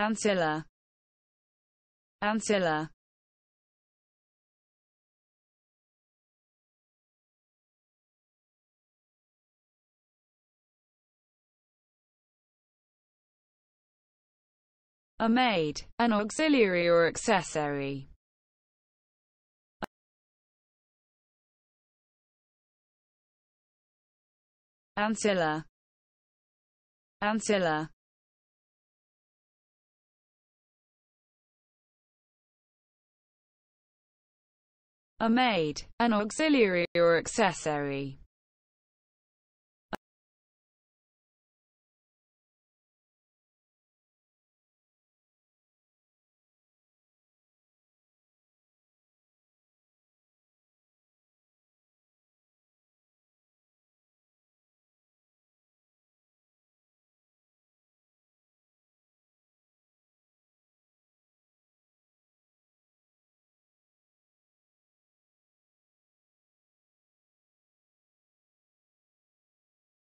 Ancilla. Ancilla. A maid, an auxiliary or accessory. Ancilla. Ancilla. A maid, an auxiliary or accessory